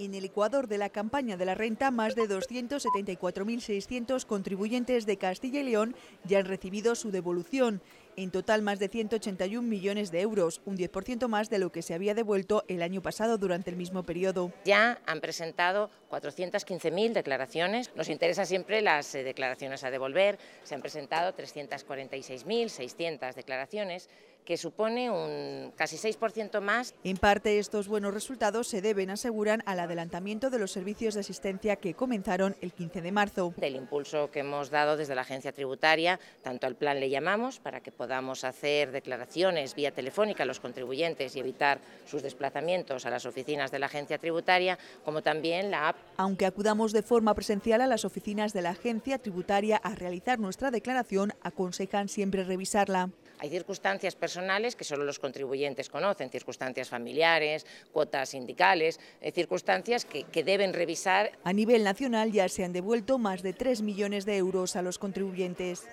En el Ecuador de la campaña de la renta, más de 274.600 contribuyentes de Castilla y León ya han recibido su devolución. En total, más de 181 millones de euros, un 10% más de lo que se había devuelto el año pasado durante el mismo periodo. Ya han presentado 415.000 declaraciones. Nos interesa siempre las eh, declaraciones a devolver. Se han presentado 346.600 declaraciones que supone un casi 6% más. En parte, estos buenos resultados se deben, aseguran, al adelantamiento de los servicios de asistencia que comenzaron el 15 de marzo. Del impulso que hemos dado desde la agencia tributaria, tanto al plan le llamamos para que podamos hacer declaraciones vía telefónica a los contribuyentes y evitar sus desplazamientos a las oficinas de la agencia tributaria, como también la app. Aunque acudamos de forma presencial a las oficinas de la agencia tributaria a realizar nuestra declaración, aconsejan siempre revisarla. Hay circunstancias personales que solo los contribuyentes conocen, circunstancias familiares, cuotas sindicales, eh, circunstancias que, deben revisar. A nivel nacional ya se han devuelto más de 3 millones de euros a los contribuyentes.